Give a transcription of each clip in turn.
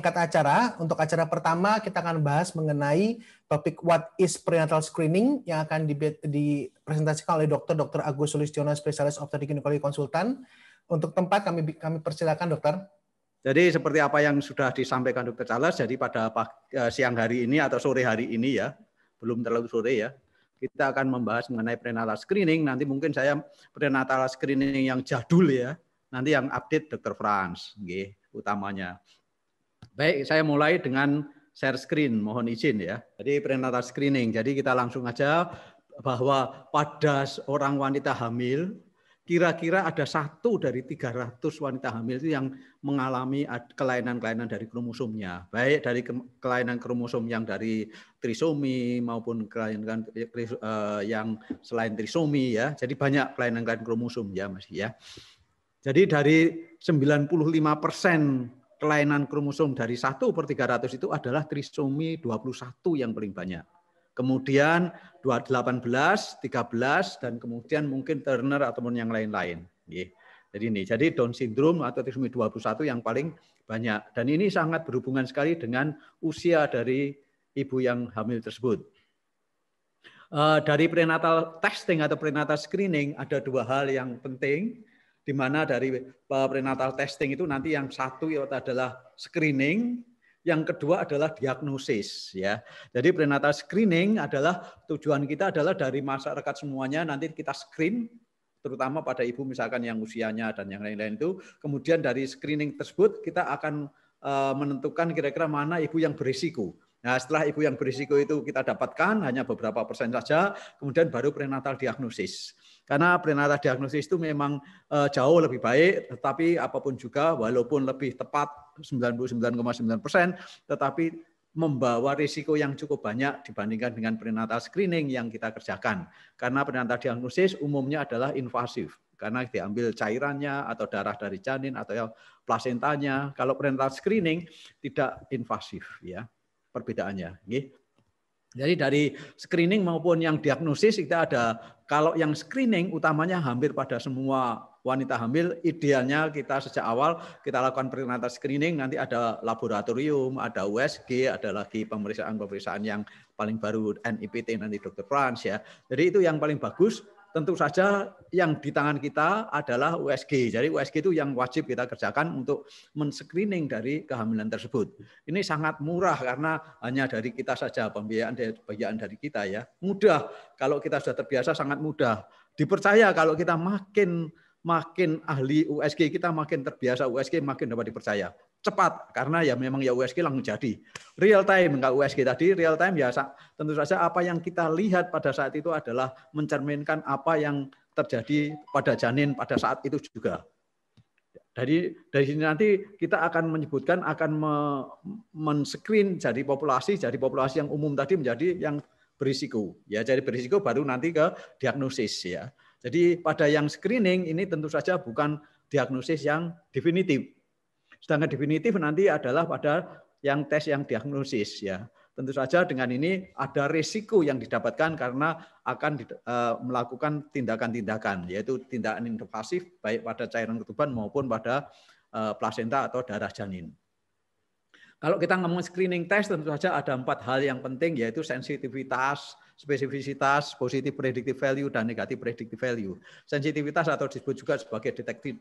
Penyingkat acara, untuk acara pertama kita akan bahas mengenai topik What is Prenatal Screening yang akan dipresentasikan oleh Dokter Dr. Agus Sulistiono, spesialis obstetrik ginekologi konsultan. Untuk tempat kami kami persilakan, Dokter. Jadi seperti apa yang sudah disampaikan Dr. Charles, jadi pada eh, siang hari ini atau sore hari ini ya, belum terlalu sore ya, kita akan membahas mengenai prenatal screening. Nanti mungkin saya prenatal screening yang jadul ya, nanti yang update Dr. Franz, okay, utamanya. Baik, saya mulai dengan share screen. Mohon izin ya. Jadi prenatal screening. Jadi kita langsung aja bahwa pada orang wanita hamil kira-kira ada satu dari 300 wanita hamil itu yang mengalami kelainan-kelainan dari kromosomnya, baik dari kelainan kromosom yang dari trisomi maupun kelainan eh, yang selain trisomi ya. Jadi banyak kelainan-kelainan kromosom ya Mas ya. Jadi dari 95 persen kelainan kromosom dari 1 per 300 itu adalah trisomi 21 yang paling banyak. Kemudian 18, 13, dan kemudian mungkin Turner ataupun yang lain-lain. Jadi ini, jadi Down syndrome atau trisomi 21 yang paling banyak. Dan ini sangat berhubungan sekali dengan usia dari ibu yang hamil tersebut. Eh, dari prenatal testing atau prenatal screening ada dua hal yang penting di mana dari eh, prenatal testing itu nanti yang satu itu adalah screening, yang kedua adalah diagnosis ya. Jadi prenatal screening adalah tujuan kita adalah dari masyarakat semuanya nanti kita screen terutama pada ibu misalkan yang usianya dan yang lain-lain itu. Kemudian dari screening tersebut kita akan eh, menentukan kira-kira mana ibu yang berisiko. Nah, setelah ibu yang berisiko itu kita dapatkan hanya beberapa persen saja, kemudian baru prenatal diagnosis. Karena prenatal diagnosis itu memang eh, jauh lebih baik, tetapi apapun juga walaupun lebih tepat 99,9 persen, tetapi membawa risiko yang cukup banyak dibandingkan dengan prenatal screening yang kita kerjakan. Karena prenatal diagnosis umumnya adalah invasif karena diambil cairannya atau darah dari janin atau plasentanya. Kalau prenatal screening tidak invasif ya perbedaannya. Jadi dari screening maupun yang diagnosis kita ada kalau yang screening utamanya hampir pada semua wanita hamil idealnya kita sejak awal kita lakukan prenatal screening nanti ada laboratorium, ada USG, ada lagi pemeriksaan-pemeriksaan yang paling baru NIPT nanti dokter Frans ya. Jadi itu yang paling bagus tentu saja yang di tangan kita adalah USG. Jadi USG itu yang wajib kita kerjakan untuk men-screening dari kehamilan tersebut. Ini sangat murah karena hanya dari kita saja pembiayaan dari pembiayaan dari kita ya. Mudah kalau kita sudah terbiasa sangat mudah. Dipercaya kalau kita makin makin ahli USG kita makin terbiasa USG makin dapat dipercaya cepat karena ya memang ya USG langsung jadi real time enggak USG tadi real time ya tentu saja apa yang kita lihat pada saat itu adalah mencerminkan apa yang terjadi pada janin pada saat itu juga dari dari sini nanti kita akan menyebutkan akan me, men-screen jadi populasi jadi populasi yang umum tadi menjadi yang berisiko ya jadi berisiko baru nanti ke diagnosis ya jadi pada yang screening ini tentu saja bukan diagnosis yang definitif Sedangkan definitif nanti adalah pada yang tes yang diagnosis ya. Tentu saja dengan ini ada risiko yang didapatkan karena akan e, melakukan tindakan-tindakan yaitu tindakan invasif baik pada cairan ketuban maupun pada e, plasenta atau darah janin. Kalau kita ngomong screening test tentu saja ada empat hal yang penting yaitu sensitivitas, spesifisitas, positif predictive value, dan negatif predictive value. Sensitivitas atau disebut juga sebagai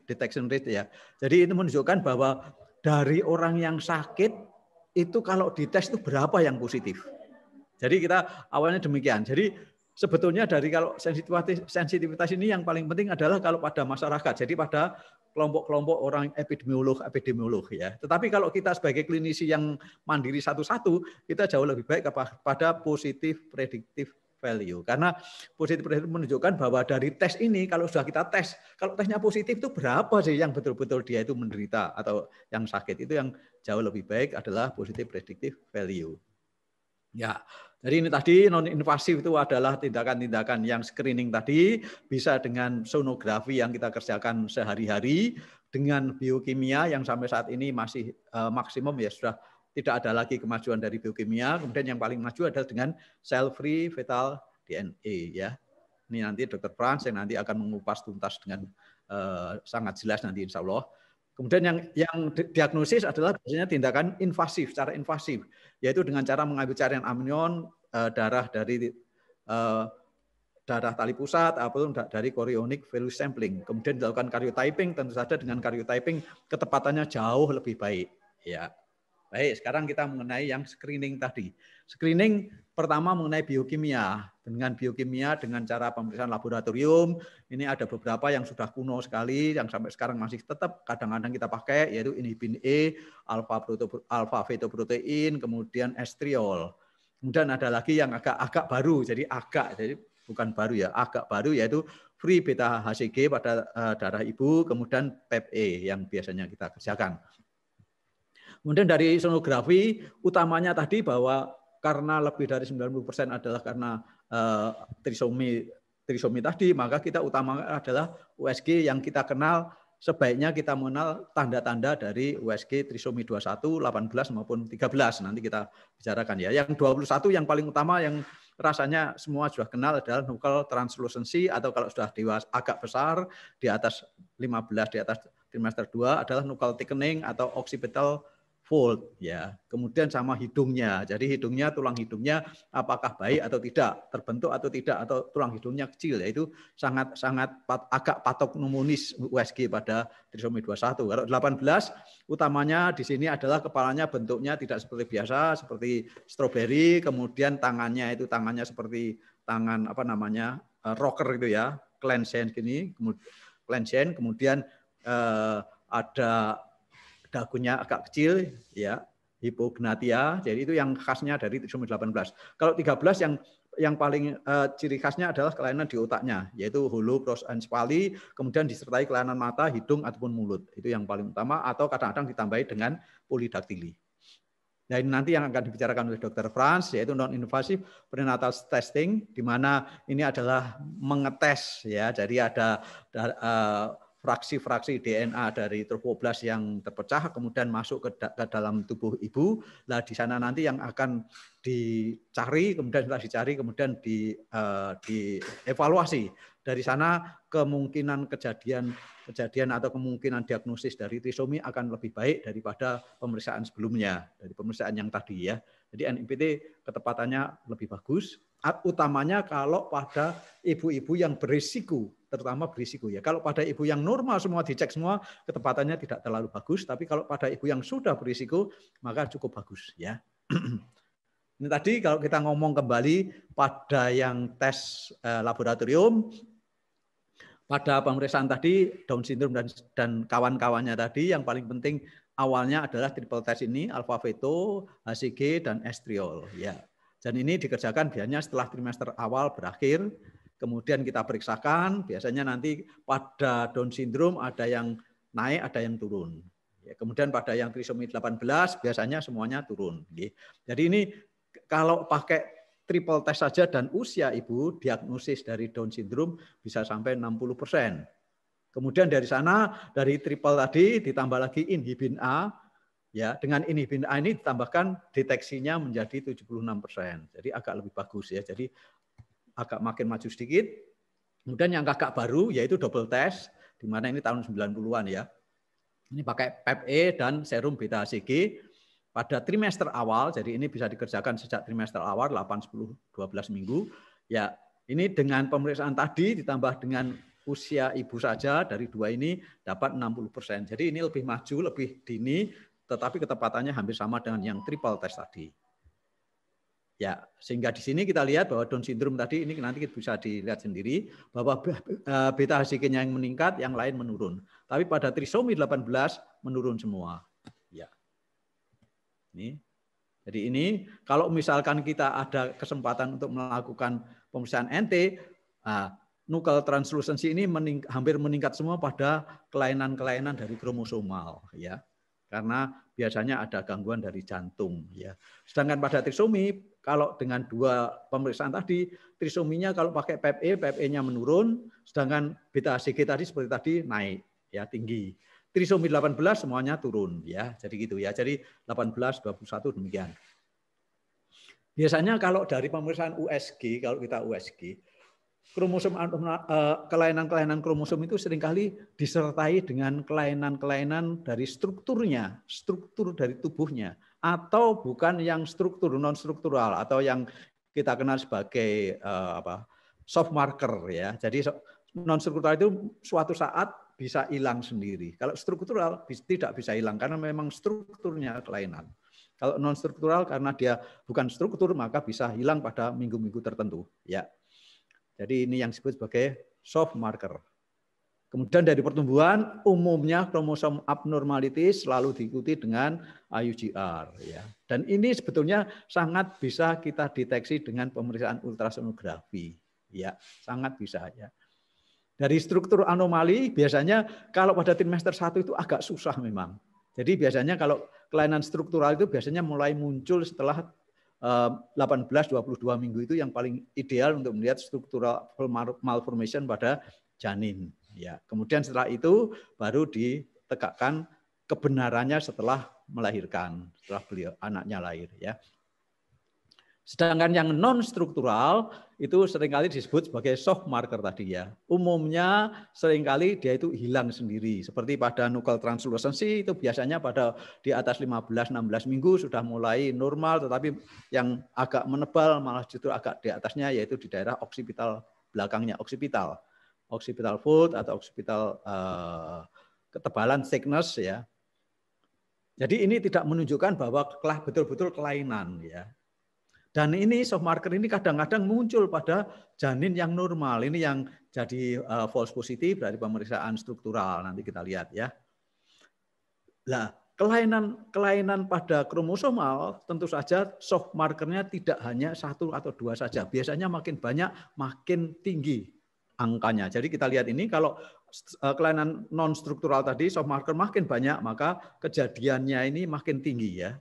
detection rate ya. Jadi itu menunjukkan bahwa dari orang yang sakit itu kalau dites itu berapa yang positif. Jadi kita awalnya demikian. Jadi sebetulnya dari kalau sensitivitas, sensitivitas ini yang paling penting adalah kalau pada masyarakat. Jadi pada kelompok-kelompok orang epidemiolog, epidemiolog ya. Tetapi kalau kita sebagai klinisi yang mandiri satu-satu, kita jauh lebih baik kepada positif prediktif value. Karena positif prediktif menunjukkan bahwa dari tes ini kalau sudah kita tes, kalau tesnya positif itu berapa sih yang betul-betul dia itu menderita atau yang sakit. Itu yang jauh lebih baik adalah positif prediktif value. Ya, jadi ini tadi non invasif itu adalah tindakan-tindakan yang screening tadi bisa dengan sonografi yang kita kerjakan sehari-hari dengan biokimia yang sampai saat ini masih uh, maksimum ya sudah tidak ada lagi kemajuan dari biokimia. Kemudian yang paling maju adalah dengan cell free fetal DNA ya. Ini nanti Dr. Franz yang nanti akan mengupas tuntas dengan uh, sangat jelas nanti insya Allah. Kemudian yang yang diagnosis adalah biasanya tindakan invasif, cara invasif, yaitu dengan cara mengambil cairan amnion eh, darah dari eh, darah tali pusat ataupun dari chorionic value sampling. Kemudian dilakukan karyotyping tentu saja dengan karyotyping ketepatannya jauh lebih baik. Ya. Baik, sekarang kita mengenai yang screening tadi. Screening pertama mengenai biokimia. Dengan biokimia, dengan cara pemeriksaan laboratorium, ini ada beberapa yang sudah kuno sekali, yang sampai sekarang masih tetap kadang-kadang kita pakai, yaitu inhibin E, alfa, alfa fetoprotein, kemudian estriol. Kemudian ada lagi yang agak-agak baru, jadi agak, jadi bukan baru ya, agak baru yaitu free beta HCG pada eh, darah ibu, kemudian PEP E yang biasanya kita kerjakan. Kemudian dari sonografi utamanya tadi bahwa karena lebih dari 90% adalah karena uh, trisomi trisomi tadi, maka kita utama adalah USG yang kita kenal sebaiknya kita mengenal tanda-tanda dari USG trisomi 21, 18 maupun 13 nanti kita bicarakan ya. Yang 21 yang paling utama yang rasanya semua sudah kenal adalah nukal translucency atau kalau sudah dewas agak besar di atas 15 di atas trimester 2 adalah nukal thickening atau occipital fold ya. Kemudian sama hidungnya. Jadi hidungnya tulang hidungnya apakah baik atau tidak, terbentuk atau tidak atau tulang hidungnya kecil ya itu sangat sangat pat, agak patok pneumonis USG pada trisomi 21. Kalau 18 utamanya di sini adalah kepalanya bentuknya tidak seperti biasa seperti stroberi, kemudian tangannya itu tangannya seperti tangan apa namanya? Eh, rocker gitu ya, clenchen gini, kemudian kemudian eh, ada dagunya agak kecil ya hipognatia. Jadi itu yang khasnya dari trisomi 18. Kalau 13 yang yang paling uh, ciri khasnya adalah kelainan di otaknya, yaitu hulu, pros, and spali, kemudian disertai kelainan mata, hidung, ataupun mulut. Itu yang paling utama, atau kadang-kadang ditambahi dengan polidaktili. Nah, ini nanti yang akan dibicarakan oleh dokter frans yaitu non-invasif prenatal testing, di mana ini adalah mengetes. ya. Jadi ada, ada uh, fraksi-fraksi DNA dari trofoblas yang terpecah kemudian masuk ke, da ke dalam tubuh ibu. lah di sana nanti yang akan dicari, kemudian setelah dicari kemudian di uh, dievaluasi. Dari sana kemungkinan kejadian kejadian atau kemungkinan diagnosis dari trisomi akan lebih baik daripada pemeriksaan sebelumnya, dari pemeriksaan yang tadi ya. Jadi NIPT ketepatannya lebih bagus, utamanya kalau pada ibu-ibu yang berisiko terutama berisiko ya. Kalau pada ibu yang normal semua dicek semua ketepatannya tidak terlalu bagus, tapi kalau pada ibu yang sudah berisiko maka cukup bagus ya. Ini tadi kalau kita ngomong kembali pada yang tes eh, laboratorium pada pemeriksaan tadi Down syndrome dan dan kawan-kawannya tadi yang paling penting awalnya adalah triple test ini alfa veto, HCG dan estriol ya. Dan ini dikerjakan biasanya setelah trimester awal berakhir kemudian kita periksakan, biasanya nanti pada Down syndrome ada yang naik, ada yang turun. Ya, kemudian pada yang trisomi 18 biasanya semuanya turun. Jadi ini kalau pakai triple test saja dan usia ibu diagnosis dari Down syndrome bisa sampai 60 persen. Kemudian dari sana dari triple tadi ditambah lagi inhibin A, ya dengan inhibin A ini ditambahkan deteksinya menjadi 76 persen. Jadi agak lebih bagus ya. Jadi agak makin maju sedikit. Kemudian yang agak baru yaitu double test, di mana ini tahun 90-an ya. Ini pakai PEP-E dan serum beta-HCG pada trimester awal, jadi ini bisa dikerjakan sejak trimester awal 8, 10, 12 minggu. Ya, ini dengan pemeriksaan tadi ditambah dengan usia ibu saja dari dua ini dapat 60%. persen, Jadi ini lebih maju, lebih dini, tetapi ketepatannya hampir sama dengan yang triple test tadi. Ya, sehingga di sini kita lihat bahwa Down syndrome tadi ini nanti kita bisa dilihat sendiri bahwa e, beta hasilnya yang meningkat, yang lain menurun. Tapi pada trisomi 18 menurun semua. Ya. Ini. Jadi ini kalau misalkan kita ada kesempatan untuk melakukan pemeriksaan NT, nah, nukal translucency ini mening, hampir meningkat semua pada kelainan-kelainan dari kromosomal ya karena biasanya ada gangguan dari jantung ya. Sedangkan pada trisomi kalau dengan dua pemeriksaan tadi trisominya kalau pakai PPE ppe nya menurun, sedangkan beta HCG tadi seperti tadi naik ya tinggi. Trisomi 18 semuanya turun ya. Jadi gitu ya. Jadi 18 21 demikian. Biasanya kalau dari pemeriksaan USG kalau kita USG kromosom um, uh, kelainan-kelainan kromosom itu seringkali disertai dengan kelainan-kelainan dari strukturnya, struktur dari tubuhnya atau bukan yang struktur non struktural atau yang kita kenal sebagai uh, apa soft marker ya. Jadi non struktural itu suatu saat bisa hilang sendiri. Kalau struktural tidak bisa hilang karena memang strukturnya kelainan. Kalau non struktural karena dia bukan struktur maka bisa hilang pada minggu-minggu tertentu ya. Jadi ini yang disebut sebagai soft marker. Kemudian dari pertumbuhan umumnya kromosom abnormality selalu diikuti dengan IUGR ya. Dan ini sebetulnya sangat bisa kita deteksi dengan pemeriksaan ultrasonografi ya, sangat bisa ya. Dari struktur anomali biasanya kalau pada trimester 1 itu agak susah memang. Jadi biasanya kalau kelainan struktural itu biasanya mulai muncul setelah 18-22 eh, minggu itu yang paling ideal untuk melihat struktural malformation pada janin. Ya, kemudian setelah itu baru ditegakkan kebenarannya setelah melahirkan, setelah beliau anaknya lahir. Ya, Sedangkan yang non struktural itu seringkali disebut sebagai soft marker tadi ya. Umumnya seringkali dia itu hilang sendiri. Seperti pada nukal translucency itu biasanya pada di atas 15-16 minggu sudah mulai normal, tetapi yang agak menebal malah justru agak di atasnya yaitu di daerah oksipital belakangnya, oksipital. Oksipital fold atau oksipital uh, eh, ketebalan thickness ya. Jadi ini tidak menunjukkan bahwa betul-betul kelainan ya. Dan ini soft marker ini kadang-kadang muncul pada janin yang normal. Ini yang jadi uh, false positif dari pemeriksaan struktural. Nanti kita lihat ya. Nah, kelainan kelainan pada kromosomal tentu saja soft markernya tidak hanya satu atau dua saja. Biasanya makin banyak makin tinggi angkanya. Jadi kita lihat ini kalau eh, kelainan non struktural tadi soft marker makin banyak maka kejadiannya ini makin tinggi ya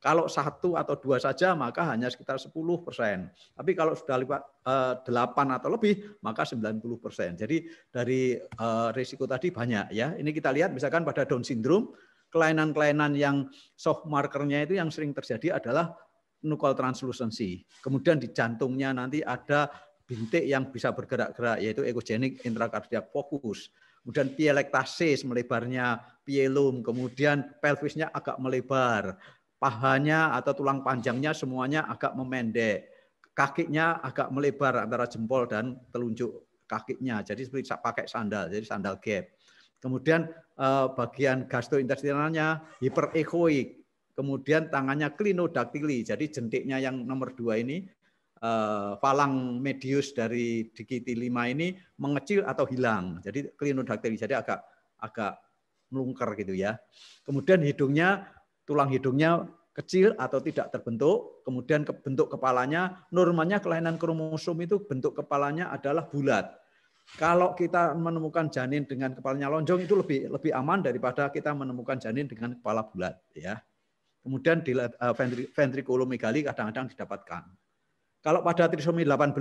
kalau satu atau dua saja maka hanya sekitar 10 persen. Tapi kalau sudah lewat eh, delapan atau lebih maka 90 persen. Jadi dari eh, risiko tadi banyak ya. Ini kita lihat misalkan pada Down syndrome kelainan-kelainan yang soft markernya itu yang sering terjadi adalah nukal translucency. Kemudian di jantungnya nanti ada bintik yang bisa bergerak-gerak yaitu ekogenik intrakardiak fokus kemudian pielektasis melebarnya pielum, kemudian pelvisnya agak melebar, pahanya atau tulang panjangnya semuanya agak memendek. Kakinya agak melebar antara jempol dan telunjuk kakinya. Jadi seperti pakai sandal, jadi sandal gap. Kemudian eh, bagian gastrointestinalnya hiperekoik. Kemudian tangannya klinodaktili, jadi jentiknya yang nomor dua ini palang eh, medius dari digiti lima ini mengecil atau hilang. Jadi klinodaktili, jadi agak agak melungker gitu ya. Kemudian hidungnya tulang hidungnya kecil atau tidak terbentuk, kemudian ke bentuk kepalanya, normalnya kelainan kromosom itu bentuk kepalanya adalah bulat. Kalau kita menemukan janin dengan kepalanya lonjong itu lebih lebih aman daripada kita menemukan janin dengan kepala bulat ya. Kemudian di eh, ventrikulomegali kadang-kadang didapatkan. Kalau pada trisomi 18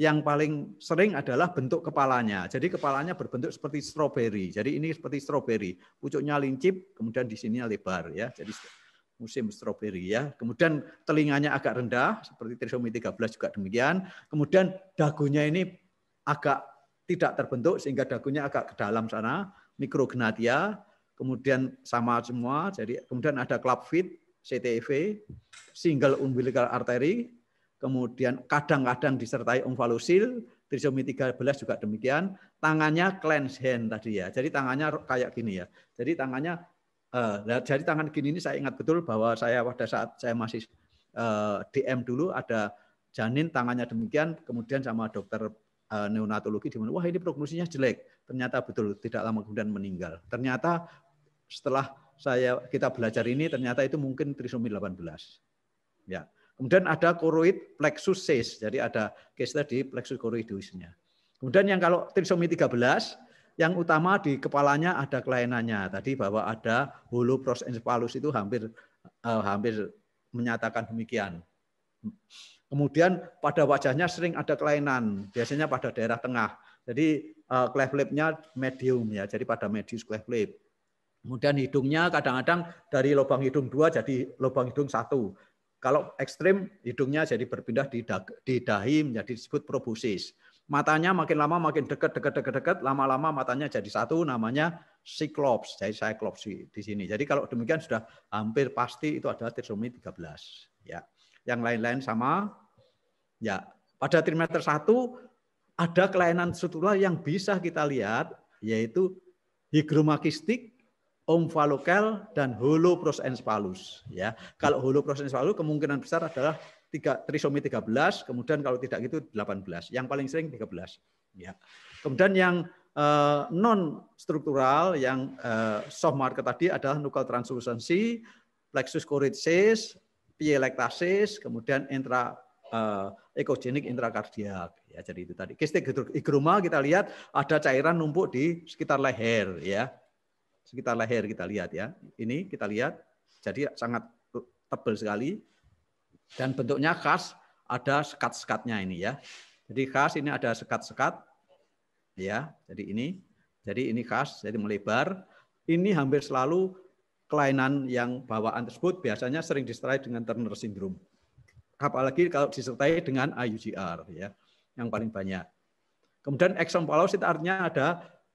yang paling sering adalah bentuk kepalanya. Jadi kepalanya berbentuk seperti stroberi. Jadi ini seperti stroberi, pucuknya lincip, kemudian di sini lebar ya. Jadi musim stroberi ya. Kemudian telinganya agak rendah seperti trisomi 13 juga demikian. Kemudian dagunya ini agak tidak terbentuk sehingga dagunya agak ke dalam sana, mikrognatia, kemudian sama semua. Jadi kemudian ada club fit, CTV, single umbilical artery, kemudian kadang-kadang disertai omfalosil, trisomi 13 juga demikian, tangannya clenched hand tadi ya. Jadi tangannya kayak gini ya. Jadi tangannya eh, nah, jadi tangan gini ini saya ingat betul bahwa saya pada saat saya masih uh, eh, DM dulu ada janin tangannya demikian, kemudian sama dokter uh, neonatologi di mana wah ini prognosisnya jelek. Ternyata betul tidak lama kemudian meninggal. Ternyata setelah saya kita belajar ini ternyata itu mungkin trisomi 18. Ya. Kemudian ada koroid plexus cyst, jadi ada case tadi plexus koroidusnya. Kemudian yang kalau trisomi 13, yang utama di kepalanya ada kelainannya. Tadi bahwa ada prosencephalus itu hampir uh, hampir menyatakan demikian. Kemudian pada wajahnya sering ada kelainan, biasanya pada daerah tengah. Jadi uh, cleft lip medium ya, jadi pada medius cleft lip. Kemudian hidungnya kadang-kadang dari lubang hidung dua jadi lubang hidung satu. Kalau ekstrim, hidungnya jadi berpindah di, di dahi menjadi disebut proboscis. Matanya makin lama makin dekat, dekat, dekat, dekat. Lama-lama matanya jadi satu, namanya Cyclops. Jadi Cyclops di sini. Jadi kalau demikian sudah hampir pasti itu adalah trisomi 13. Ya. Yang lain-lain sama. Ya, pada trimester 1 ada kelainan struktural yang bisa kita lihat yaitu higromakistik omfalokel dan holoprosencephalus ya. Kalau holoprosencephalus kemungkinan besar adalah tiga trisomi 13, kemudian kalau tidak gitu 18. Yang paling sering 13 ya. Kemudian yang uh, eh, non struktural yang uh, soft market tadi adalah nukal translucency, plexus coriaceus, pielektasis, kemudian intra uh, eh, ekogenik intrakardiak ya jadi itu tadi kistik hidroma kita lihat ada cairan numpuk di sekitar leher ya sekitar leher kita lihat ya. Ini kita lihat jadi sangat tebal sekali dan bentuknya khas ada sekat-sekatnya ini ya. Jadi khas ini ada sekat-sekat ya. Jadi ini jadi ini khas jadi melebar. Ini hampir selalu kelainan yang bawaan tersebut biasanya sering disertai dengan Turner syndrome. Apalagi kalau disertai dengan IUGR ya yang paling banyak. Kemudian exompalosit artinya ada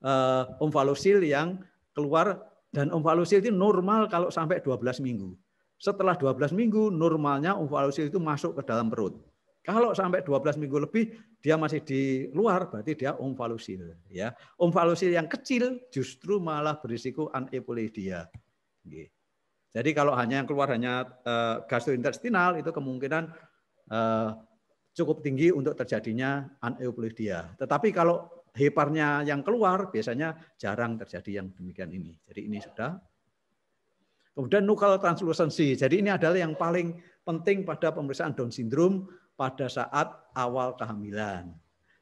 uh, eh, omfalosil yang keluar dan umfalusil itu normal kalau sampai 12 minggu. Setelah 12 minggu normalnya umfalusil itu masuk ke dalam perut. Kalau sampai 12 minggu lebih dia masih di luar berarti dia umfalusil ya. Umfalusil yang kecil justru malah berisiko aneuploidia. Jadi kalau hanya yang keluar hanya eh, gastrointestinal itu kemungkinan eh, cukup tinggi untuk terjadinya aneuploidia. Tetapi kalau heparnya yang keluar biasanya jarang terjadi yang demikian ini. Jadi ini sudah. Kemudian nukal translusensi. Jadi ini adalah yang paling penting pada pemeriksaan Down syndrome pada saat awal kehamilan.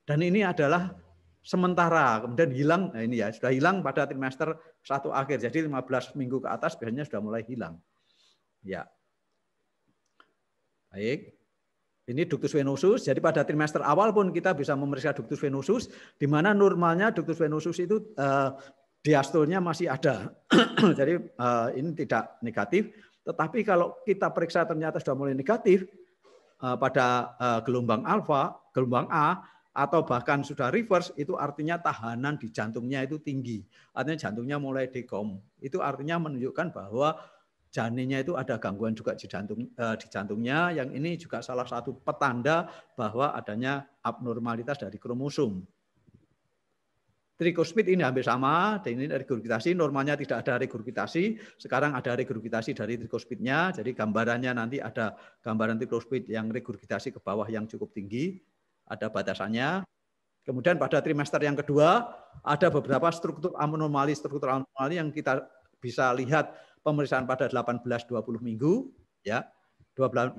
Dan ini adalah sementara, kemudian hilang, nah ini ya sudah hilang pada trimester satu akhir. Jadi 15 minggu ke atas biasanya sudah mulai hilang. Ya. Baik. Ini ductus venosus. Jadi pada trimester awal pun kita bisa memeriksa ductus venosus, di mana normalnya ductus venosus itu eh, diastolnya masih ada. Jadi eh, ini tidak negatif. Tetapi kalau kita periksa ternyata sudah mulai negatif eh, pada eh, gelombang alfa, gelombang A, atau bahkan sudah reverse itu artinya tahanan di jantungnya itu tinggi artinya jantungnya mulai dekom itu artinya menunjukkan bahwa janinnya itu ada gangguan juga di jantung eh, di jantungnya yang ini juga salah satu petanda bahwa adanya abnormalitas dari kromosom. Trikospit ini hampir sama, dan ini regurgitasi, normalnya tidak ada regurgitasi, sekarang ada regurgitasi dari trikospitnya, jadi gambarannya nanti ada gambaran trikospit yang regurgitasi ke bawah yang cukup tinggi, ada batasannya. Kemudian pada trimester yang kedua, ada beberapa struktur anomali, struktur anomali yang kita bisa lihat pemeriksaan pada 18-20 minggu, ya 18-20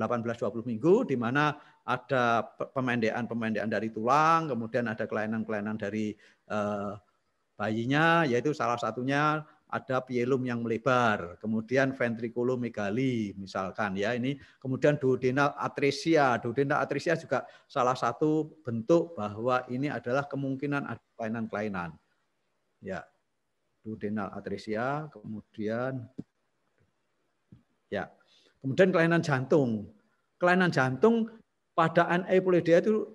minggu, di mana ada pemendean-pemendean dari tulang, kemudian ada kelainan-kelainan dari eh, bayinya, yaitu salah satunya ada pielum yang melebar, kemudian ventrikulomegali misalkan ya ini, kemudian duodenal atresia, duodenal atresia juga salah satu bentuk bahwa ini adalah kemungkinan ada kelainan-kelainan. Ya, duodenal atresia, kemudian Ya. Kemudian kelainan jantung. Kelainan jantung pada aneuploidia itu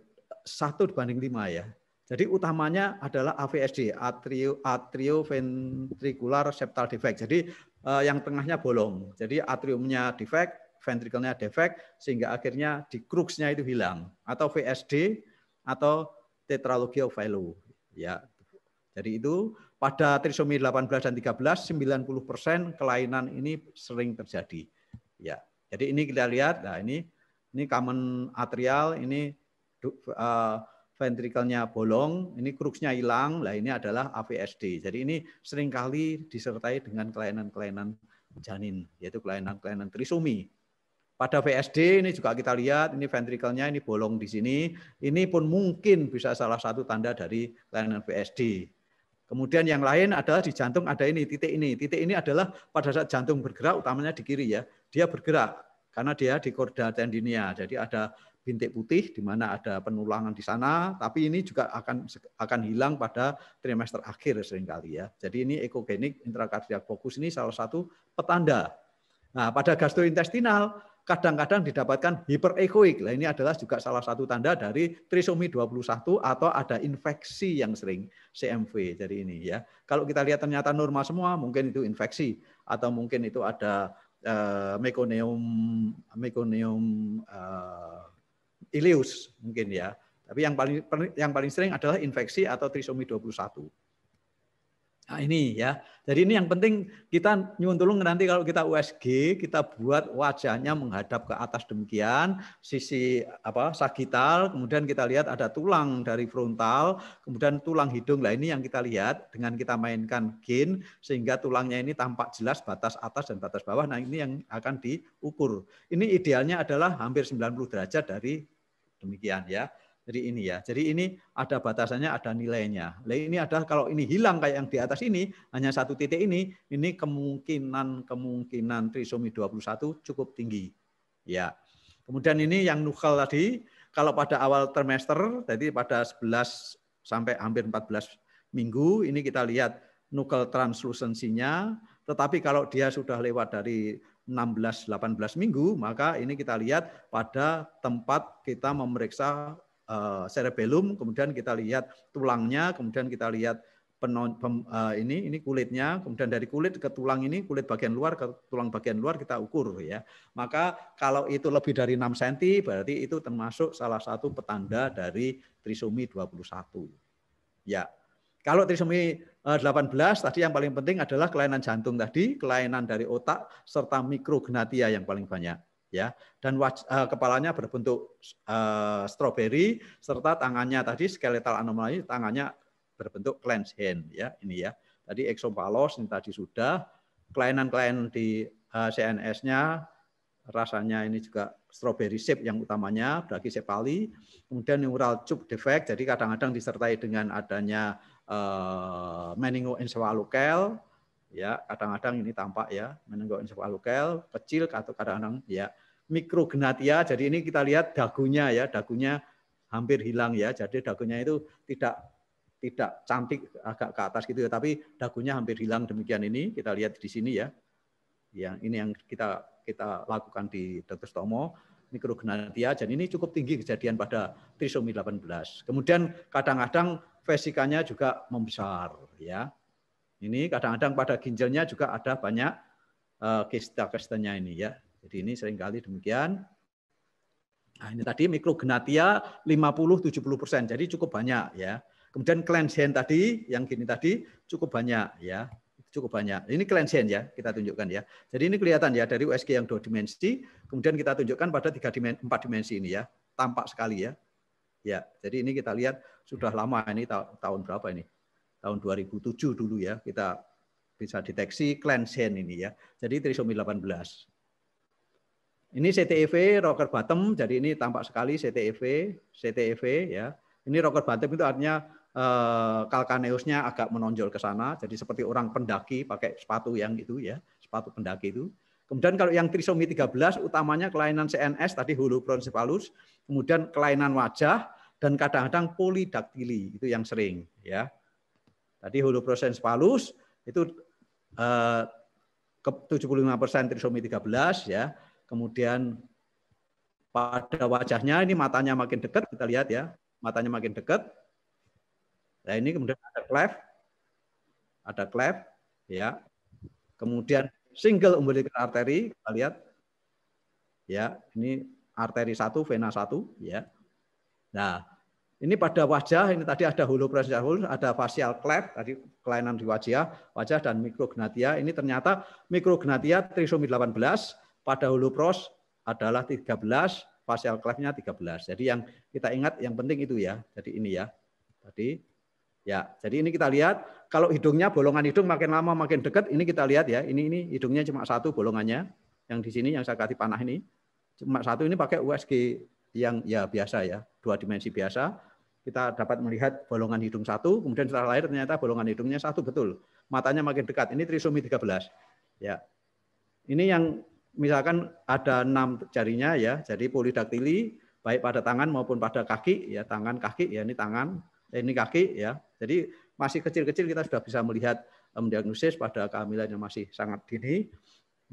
satu dibanding lima ya. Jadi utamanya adalah AVSD, atrio atrioventricular septal defect. Jadi eh, yang tengahnya bolong. Jadi atriumnya defect, ventrikelnya defect sehingga akhirnya di kruksnya itu hilang atau VSD atau of value. Ya. Jadi itu pada trisomi 18 dan 13, 90% persen kelainan ini sering terjadi. Ya. Jadi ini kita lihat, nah ini ini common atrial, ini uh, ventrikelnya bolong, ini kruksnya hilang, lah ini adalah AVSD. Jadi ini seringkali disertai dengan kelainan-kelainan janin, yaitu kelainan-kelainan trisomi. Pada VSD ini juga kita lihat, ini ventrikelnya ini bolong di sini, ini pun mungkin bisa salah satu tanda dari kelainan VSD. Kemudian yang lain adalah di jantung ada ini, titik ini. Titik ini adalah pada saat jantung bergerak, utamanya di kiri ya. Dia bergerak karena dia di korda tendinia. Jadi ada bintik putih di mana ada penulangan di sana, tapi ini juga akan akan hilang pada trimester akhir seringkali ya. Jadi ini ekogenik intrakardiak fokus ini salah satu petanda. Nah, pada gastrointestinal kadang-kadang didapatkan hiperekoik. Nah, ini adalah juga salah satu tanda dari trisomi 21 atau ada infeksi yang sering CMV. Jadi ini ya. Kalau kita lihat ternyata normal semua, mungkin itu infeksi atau mungkin itu ada uh, eh, meconium mekoneum uh, ileus mungkin ya. Tapi yang paling yang paling sering adalah infeksi atau trisomi 21. Nah, ini ya. Jadi ini yang penting kita nyuwun tolong nanti kalau kita USG kita buat wajahnya menghadap ke atas demikian, sisi apa sagital, kemudian kita lihat ada tulang dari frontal, kemudian tulang hidung lah ini yang kita lihat dengan kita mainkan gain sehingga tulangnya ini tampak jelas batas atas dan batas bawah. Nah, ini yang akan diukur. Ini idealnya adalah hampir 90 derajat dari demikian ya. Jadi ini ya. Jadi ini ada batasannya, ada nilainya. ini ada kalau ini hilang kayak yang di atas ini, hanya satu titik ini, ini kemungkinan kemungkinan trisomi 21 cukup tinggi. Ya. Kemudian ini yang nukal tadi, kalau pada awal trimester, jadi pada 11 sampai hampir 14 minggu, ini kita lihat nukal translusensinya, tetapi kalau dia sudah lewat dari 16-18 minggu, maka ini kita lihat pada tempat kita memeriksa Eh, cerebellum, kemudian kita lihat tulangnya, kemudian kita lihat penon, pem, uh, ini ini kulitnya kemudian dari kulit ke tulang ini kulit bagian luar ke tulang bagian luar kita ukur ya maka kalau itu lebih dari 6 cm berarti itu termasuk salah satu petanda dari trisomi 21 ya kalau trisomi 18 eh, tadi yang paling penting adalah kelainan jantung tadi kelainan dari otak serta mikrognatia yang paling banyak ya dan waj- uh, kepalanya berbentuk uh, stroberi serta tangannya tadi skeletal anomali tangannya berbentuk clenched hand ya ini ya tadi exopalos ini tadi sudah kelainan-kelainan di uh, eh, CNS-nya rasanya ini juga strawberry shape yang utamanya bagi sepali kemudian neural tube defect jadi kadang-kadang disertai dengan adanya uh, meningoencephalocele ya kadang-kadang ini tampak ya lokal kecil atau kadang-kadang ya mikrognatia jadi ini kita lihat dagunya ya dagunya hampir hilang ya jadi dagunya itu tidak tidak cantik agak ke atas gitu ya tapi dagunya hampir hilang demikian ini kita lihat di sini ya yang ini yang kita kita lakukan di Dr. Stomo mikrognatia dan ini cukup tinggi kejadian pada trisomi 18 kemudian kadang-kadang vesikanya juga membesar ya ini kadang-kadang pada ginjalnya juga ada banyak eh, kista-kistanya ini ya. Jadi ini seringkali demikian. Nah, ini tadi mikrogenatia 50-70%, jadi cukup banyak ya. Kemudian cleansen tadi, yang gini tadi cukup banyak ya. Cukup banyak. Ini cleansen ya, kita tunjukkan ya. Jadi ini kelihatan ya dari USG yang dua dimensi, kemudian kita tunjukkan pada tiga dimensi, empat dimensi ini ya. Tampak sekali ya. Ya, jadi ini kita lihat sudah lama ini tahun berapa ini? tahun 2007 dulu ya kita bisa deteksi klansen ini ya. Jadi trisomi 18. Ini CTEV rocker bottom, jadi ini tampak sekali CTEV, CTEV ya. Ini rocker bottom itu artinya eh, kalkaneusnya agak menonjol ke sana, jadi seperti orang pendaki pakai sepatu yang itu ya, sepatu pendaki itu. Kemudian kalau yang trisomi 13 utamanya kelainan CNS tadi holoprocephalus, kemudian kelainan wajah dan kadang-kadang polidaktili itu yang sering ya. Tadi holoprosens palus itu eh, 75% trisomi 13 ya. Kemudian pada wajahnya ini matanya makin dekat kita lihat ya, matanya makin dekat. Nah, ini kemudian ada cleft. Ada cleft ya. Kemudian single umbilical artery kita lihat. Ya, ini arteri satu, vena satu ya. Nah, ini pada wajah, ini tadi ada holopresensial, ada facial cleft, tadi kelainan di wajah, wajah dan mikrognatia. Ini ternyata mikrognatia trisomi 18 pada holopros adalah 13, facial cleft-nya 13. Jadi yang kita ingat yang penting itu ya. Jadi ini ya. Tadi ya. Jadi ini kita lihat kalau hidungnya bolongan hidung makin lama makin dekat, ini kita lihat ya. Ini ini hidungnya cuma satu bolongannya. Yang di sini yang saya kasih panah ini cuma satu ini pakai USG yang ya biasa ya, dua dimensi biasa kita dapat melihat bolongan hidung satu, kemudian setelah lahir ternyata bolongan hidungnya satu betul. Matanya makin dekat. Ini trisomi 13. Ya. Ini yang misalkan ada enam jarinya ya, jadi polidaktili baik pada tangan maupun pada kaki ya, tangan kaki ya ini tangan, eh, ini kaki ya. Jadi masih kecil-kecil kita sudah bisa melihat mendiagnosis pada kehamilan yang masih sangat dini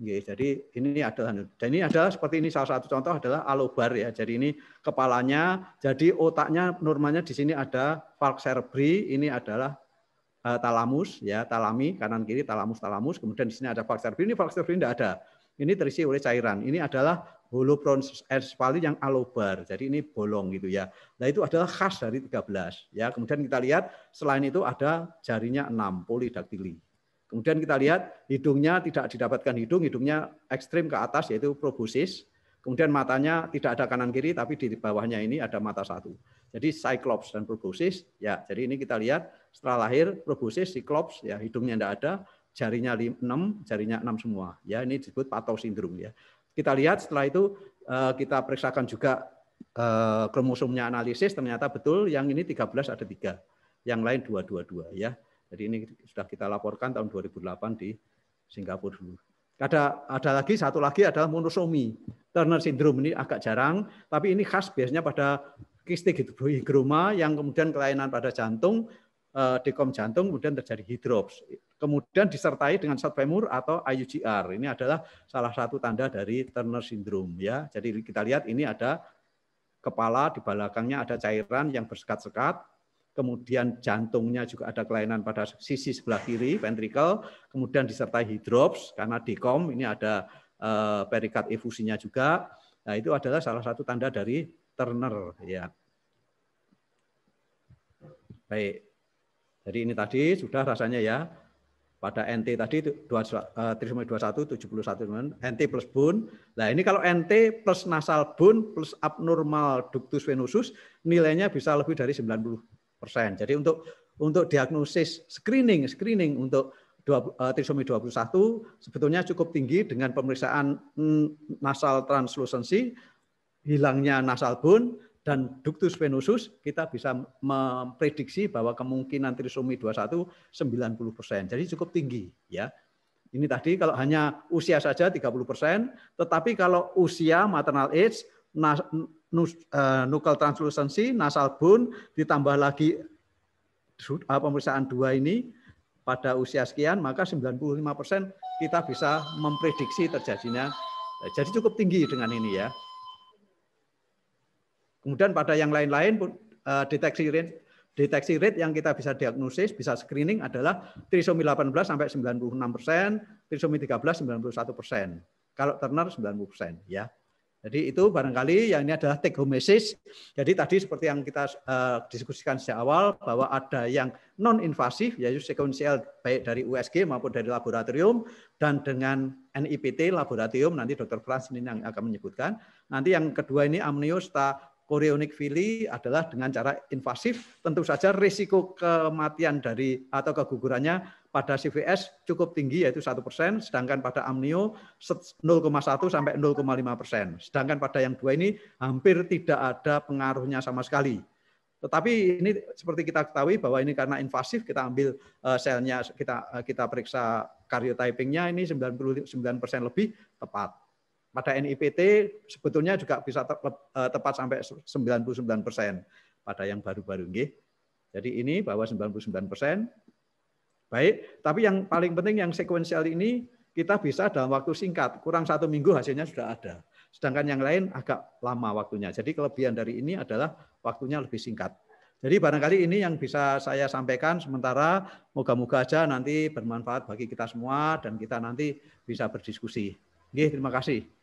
jadi ini adalah dan ini adalah seperti ini salah satu contoh adalah alobar ya. Jadi ini kepalanya, jadi otaknya normalnya di sini ada falx cerebri, ini adalah eh, talamus ya, talami kanan kiri talamus talamus. Kemudian di sini ada falx cerebri, ini falx cerebri tidak ada. Ini terisi oleh cairan. Ini adalah holoprosencephaly yang alobar. Jadi ini bolong gitu ya. Nah itu adalah khas dari 13 ya. Kemudian kita lihat selain itu ada jarinya 6 polidaktili Kemudian kita lihat hidungnya tidak didapatkan hidung, hidungnya ekstrim ke atas yaitu proboscis. Kemudian matanya tidak ada kanan kiri tapi di bawahnya ini ada mata satu. Jadi cyclops dan proboscis ya. Jadi ini kita lihat setelah lahir proboscis, cyclops ya hidungnya tidak ada, jarinya 6, jarinya 6 semua. Ya ini disebut patau ya. Kita lihat setelah itu eh, kita periksakan juga eh, kromosomnya analisis ternyata betul yang ini 13 ada tiga, yang lain 222 ya. Jadi ini sudah kita laporkan tahun 2008 di Singapura dulu. Ada ada lagi satu lagi adalah monosomi Turner syndrome ini agak jarang, tapi ini khas biasanya pada kistik gitu, higroma yang kemudian kelainan pada jantung, eh, dekom jantung kemudian terjadi hidrops. Kemudian disertai dengan short femur atau IUGR. Ini adalah salah satu tanda dari Turner syndrome ya. Jadi kita lihat ini ada kepala di belakangnya ada cairan yang bersekat-sekat kemudian jantungnya juga ada kelainan pada sisi sebelah kiri, ventrikel, kemudian disertai hidrops karena dekom ini ada eh, perikat efusinya juga. Nah, itu adalah salah satu tanda dari Turner ya. Baik. Jadi ini tadi sudah rasanya ya pada NT tadi trisomi 21 71 teman NT plus bun. Nah, ini kalau NT plus nasal bun plus abnormal ductus venosus nilainya bisa lebih dari 90 persen. Jadi untuk untuk diagnosis screening screening untuk 20, eh, trisomi 21 sebetulnya cukup tinggi dengan pemeriksaan mm, nasal translucency, hilangnya nasal bone dan ductus venosus kita bisa memprediksi bahwa kemungkinan trisomi 21 90%. persen Jadi cukup tinggi ya. Ini tadi kalau hanya usia saja 30%, persen tetapi kalau usia maternal age nas, nus, uh, eh, nukal translucency, nasal bone, ditambah lagi uh, pemeriksaan dua ini pada usia sekian, maka 95% kita bisa memprediksi terjadinya. Eh, jadi cukup tinggi dengan ini ya. Kemudian pada yang lain-lain uh, deteksi rate deteksi rate yang kita bisa diagnosis, bisa screening adalah trisomi 18 sampai 96 persen, trisomi 13 91 persen, kalau Turner 90 persen ya. Jadi itu barangkali yang ini adalah take home message. Jadi tadi seperti yang kita uh, diskusikan sejak awal bahwa ada yang non invasif yaitu sequential baik dari USG maupun dari laboratorium dan dengan NIPT laboratorium nanti Dr. Frans ini yang akan menyebutkan. Nanti yang kedua ini amniosta chorionic fili adalah dengan cara invasif tentu saja risiko kematian dari atau kegugurannya pada CVS cukup tinggi yaitu satu persen, sedangkan pada amnio 0,1 sampai 0,5 persen. Sedangkan pada yang dua ini hampir tidak ada pengaruhnya sama sekali. Tetapi ini seperti kita ketahui bahwa ini karena invasif kita ambil eh, selnya kita eh, kita periksa karyotypingnya ini 99 persen lebih tepat. Pada NIPT sebetulnya juga bisa eh, tepat sampai 99 persen pada yang baru-baru. ini. Jadi ini bahwa 99 persen Baik, tapi yang paling penting yang sekuensial ini kita bisa dalam waktu singkat, kurang satu minggu hasilnya sudah ada. Sedangkan yang lain agak lama waktunya. Jadi kelebihan dari ini adalah waktunya lebih singkat. Jadi barangkali ini yang bisa saya sampaikan sementara moga-moga aja nanti bermanfaat bagi kita semua dan kita nanti bisa berdiskusi. Oke, terima kasih.